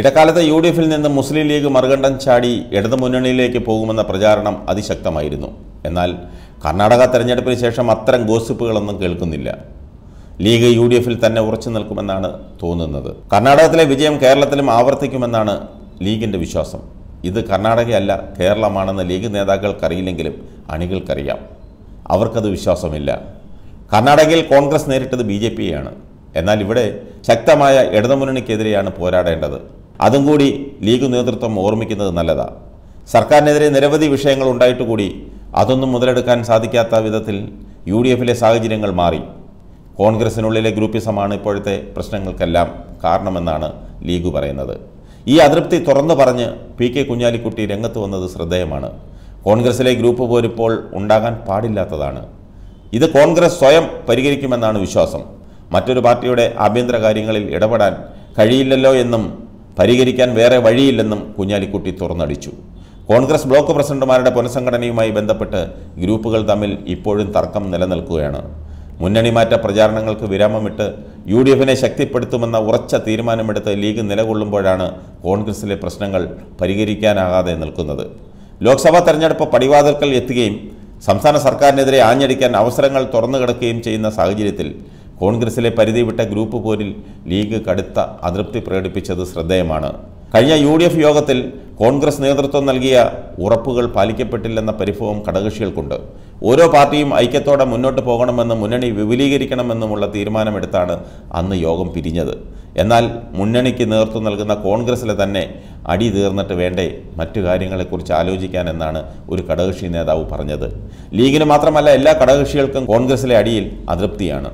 ഇടക്കാലത്ത് U D എഫിൽ നിന്ന് മുസ്ലിം ലീഗ് മറുകണ്ഠം ചാടി ഇടതുമുന്നണിയിലേക്ക് പോകുമെന്ന പ്രചാരണം അതിശക്തമായിരുന്നു എന്നാൽ കർണാടക തെരഞ്ഞെടുപ്പിന് ശേഷം അത്തരം ഗോസിപ്പുകളൊന്നും കേൾക്കുന്നില്ല ലീഗ് യു ഡി എഫിൽ തന്നെ ഉറച്ചു നിൽക്കുമെന്നാണ് തോന്നുന്നത് കർണാടകത്തിലെ വിജയം കേരളത്തിലും ആവർത്തിക്കുമെന്നാണ് ലീഗിൻ്റെ വിശ്വാസം ഇത് കർണാടകയല്ല കേരളമാണെന്ന് ലീഗ് നേതാക്കൾക്കറിയില്ലെങ്കിലും അണികൾക്കറിയാം അവർക്കത് വിശ്വാസമില്ല കർണാടകയിൽ കോൺഗ്രസ് നേരിട്ടത് ബി ജെ എന്നാൽ ഇവിടെ ശക്തമായ ഇടതുമുന്നണിക്കെതിരെയാണ് പോരാടേണ്ടത് അതും കൂടി ലീഗ് നേതൃത്വം ഓർമ്മിക്കുന്നത് നല്ലതാണ് സർക്കാരിനെതിരെ നിരവധി വിഷയങ്ങൾ ഉണ്ടായിട്ട് കൂടി അതൊന്നും മുതലെടുക്കാൻ സാധിക്കാത്ത വിധത്തിൽ യു ഡി എഫിലെ സാഹചര്യങ്ങൾ മാറി കോൺഗ്രസിനുള്ളിലെ ഗ്രൂപ്പിസമാണ് ഇപ്പോഴത്തെ പ്രശ്നങ്ങൾക്കെല്ലാം കാരണമെന്നാണ് ലീഗ് പറയുന്നത് ഈ അതൃപ്തി തുറന്നു പറഞ്ഞ് പി കെ കുഞ്ഞാലിക്കുട്ടി രംഗത്ത് വന്നത് ശ്രദ്ധേയമാണ് കോൺഗ്രസിലെ ഗ്രൂപ്പ് പോരിപ്പോൾ ഉണ്ടാകാൻ പാടില്ലാത്തതാണ് ഇത് കോൺഗ്രസ് സ്വയം പരിഹരിക്കുമെന്നാണ് വിശ്വാസം മറ്റൊരു പാർട്ടിയുടെ ആഭ്യന്തര കാര്യങ്ങളിൽ ഇടപെടാൻ കഴിയില്ലല്ലോ എന്നും പരിഹരിക്കാൻ വേറെ വഴിയില്ലെന്നും കുഞ്ഞാലിക്കുട്ടി തുറന്നടിച്ചു കോൺഗ്രസ് ബ്ലോക്ക് പ്രസിഡന്റുമാരുടെ പുനഃസംഘടനയുമായി ബന്ധപ്പെട്ട് ഗ്രൂപ്പുകൾ തമ്മിൽ ഇപ്പോഴും തർക്കം നിലനിൽക്കുകയാണ് മുന്നണി മാറ്റ പ്രചാരണങ്ങൾക്ക് വിരാമമിട്ട് യു ഡി എഫിനെ ശക്തിപ്പെടുത്തുമെന്ന ഉറച്ച തീരുമാനമെടുത്ത് ലീഗ് നിലകൊള്ളുമ്പോഴാണ് കോൺഗ്രസിലെ പ്രശ്നങ്ങൾ പരിഹരിക്കാനാകാതെ നിൽക്കുന്നത് ലോക്സഭാ തെരഞ്ഞെടുപ്പ് പടിവാതിൽക്കൽ എത്തുകയും സംസ്ഥാന സർക്കാരിനെതിരെ ആഞ്ഞടിക്കാൻ അവസരങ്ങൾ തുറന്നു കിടക്കുകയും ചെയ്യുന്ന സാഹചര്യത്തിൽ കോൺഗ്രസിലെ പരിധി വിട്ട ഗ്രൂപ്പ് പോരിൽ ലീഗ് കടുത്ത അതൃപ്തി പ്രകടിപ്പിച്ചത് ശ്രദ്ധേയമാണ് കഴിഞ്ഞ യു ഡി എഫ് യോഗത്തിൽ കോൺഗ്രസ് നേതൃത്വം നൽകിയ ഉറപ്പുകൾ പാലിക്കപ്പെട്ടില്ലെന്ന പരിഭവം ഘടകകക്ഷികൾക്കുണ്ട് ഓരോ പാർട്ടിയും ഐക്യത്തോടെ മുന്നോട്ട് പോകണമെന്നും മുന്നണി വിപുലീകരിക്കണമെന്നുമുള്ള തീരുമാനമെടുത്താണ് അന്ന് യോഗം പിരിഞ്ഞത് എന്നാൽ മുന്നണിക്ക് നേതൃത്വം നൽകുന്ന കോൺഗ്രസ്സിലെ തന്നെ അടി തീർന്നിട്ട് വേണ്ടേ മറ്റു കാര്യങ്ങളെക്കുറിച്ച് ആലോചിക്കാൻ എന്നാണ് ഒരു ഘടകകക്ഷി നേതാവ് പറഞ്ഞത് ലീഗിന് മാത്രമല്ല എല്ലാ ഘടകകക്ഷികൾക്കും കോൺഗ്രസിലെ അടിയിൽ അതൃപ്തിയാണ്